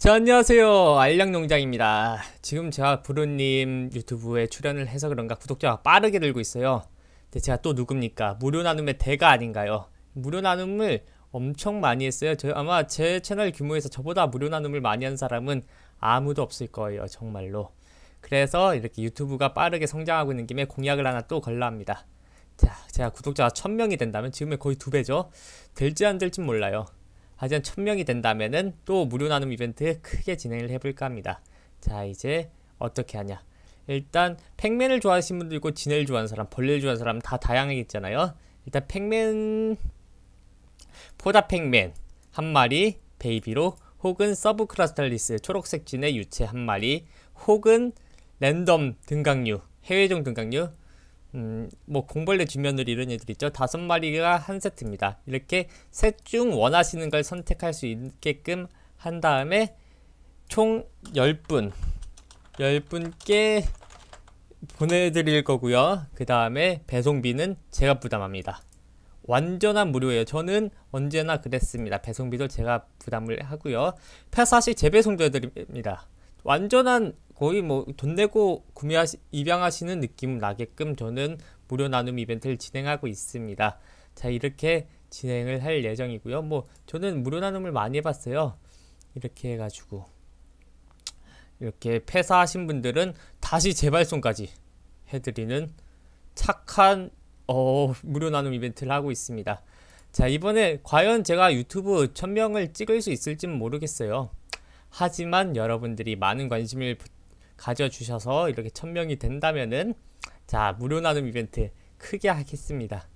자 안녕하세요 알량농장입니다 지금 제가 부르님 유튜브에 출연을 해서 그런가 구독자가 빠르게 늘고 있어요 근데 제가 또 누굽니까 무료 나눔의 대가 아닌가요 무료 나눔을 엄청 많이 했어요 저, 아마 제 채널 규모에서 저보다 무료 나눔을 많이 한 사람은 아무도 없을 거예요 정말로 그래서 이렇게 유튜브가 빠르게 성장하고 있는 김에 공약을 하나 또 걸라 합니다 자 제가 구독자가 1000명이 된다면 지금의 거의 두배죠 될지 안 될지 몰라요 하지만 1000명이 된다면은 또 무료 나눔 이벤트 크게 진행을 해볼까 합니다. 자, 이제 어떻게 하냐. 일단 팩맨을 좋아하시는 분도 있고 진해를 좋아하는 사람, 벌레를 좋아하는 사람 다 다양하겠잖아요. 일단 팩맨 포다 팩맨 한 마리 베이비로 혹은 서브 크라스탈리스 초록색 진의 유체 한 마리 혹은 랜덤 등강류 해외종 등강류 음, 뭐 공벌레 뒷면을 이런 애들 있죠. 다섯 마리가 한 세트입니다. 이렇게 셋 중 원하시는 걸 선택할 수 있게끔 한 다음에 총 10분 10분께 보내드릴 거고요. 그 다음에 배송비는 제가 부담합니다. 완전한 무료예요. 저는 언제나 그랬습니다. 배송비도 제가 부담을 하고요. 폐사시 재배송도 해드립니다. 완전한 거의 뭐 돈 내고 구매하시 입양하시는 느낌 나게끔 저는 무료 나눔 이벤트를 진행하고 있습니다. 자 이렇게 진행을 할 예정이고요. 뭐 저는 무료 나눔을 많이 해봤어요. 이렇게 해가지고 이렇게 폐사하신 분들은 다시 재발송까지 해드리는 착한 어, 무료 나눔 이벤트를 하고 있습니다. 자 이번에 과연 제가 유튜브 1000명을 찍을 수 있을지는 모르겠어요. 하지만 여러분들이 많은 관심을 부탁드립니다. 가져주셔서 이렇게 1000명이 된다면은 자 무료 나눔 이벤트 크게 하겠습니다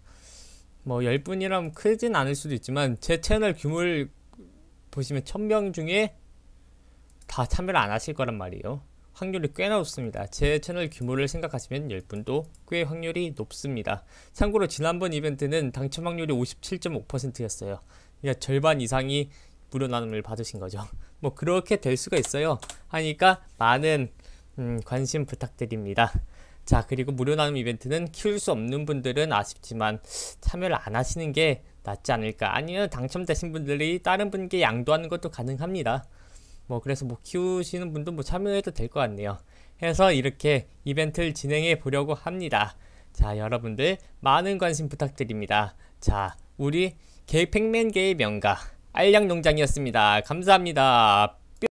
뭐 10분이라면 크진 않을 수도 있지만 제 채널 규모를 보시면 1000명 중에 다 참여를 안 하실 거란 말이에요 확률이 꽤나 높습니다. 제 채널 규모를 생각하시면 10분도 꽤 확률이 높습니다. 참고로 지난번 이벤트는 당첨 확률이 57.5%였어요. 그러니까 절반 이상이 무료 나눔을 받으신 거죠. 뭐 그렇게 될 수가 있어요. 하니까 많은 음, 관심 부탁드립니다. 자, 그리고 무료 나눔 이벤트는 키울 수 없는 분들은 아쉽지만 참여를 안 하시는 게 낫지 않을까. 아니면 당첨되신 분들이 다른 분께 양도하는 것도 가능합니다. 뭐 그래서 뭐 키우시는 분도 뭐 참여해도 될 것 같네요. 해서 이렇게 이벤트를 진행해 보려고 합니다. 자, 여러분들 많은 관심 부탁드립니다. 자, 우리 계획 팩맨계의 명가 알량농장이었습니다. 감사합니다.